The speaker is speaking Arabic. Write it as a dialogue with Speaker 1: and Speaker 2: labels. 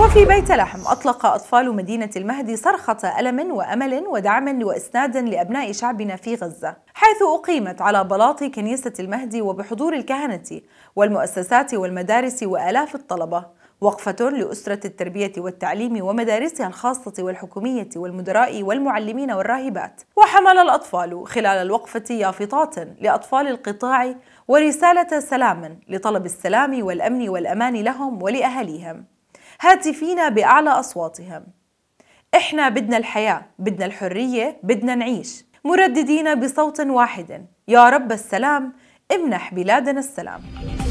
Speaker 1: وفي بيت لحم أطلق أطفال مدينة المهدي صرخة ألم وأمل ودعم وإسناد لأبناء شعبنا في غزة حيث أقيمت على بلاط كنيسة المهدي وبحضور الكهنة والمؤسسات والمدارس وآلاف الطلبة وقفة لأسرة التربية والتعليم ومدارسها الخاصة والحكومية والمدراء والمعلمين والراهبات وحمل الأطفال خلال الوقفة يافطات لأطفال القطاع ورسالة سلام لطلب السلام والأمن والأمان لهم ولأهليهم هاتفين بأعلى أصواتهم إحنا بدنا الحياة بدنا الحرية بدنا نعيش مرددين بصوت واحد يا رب السلام امنح بلادنا السلام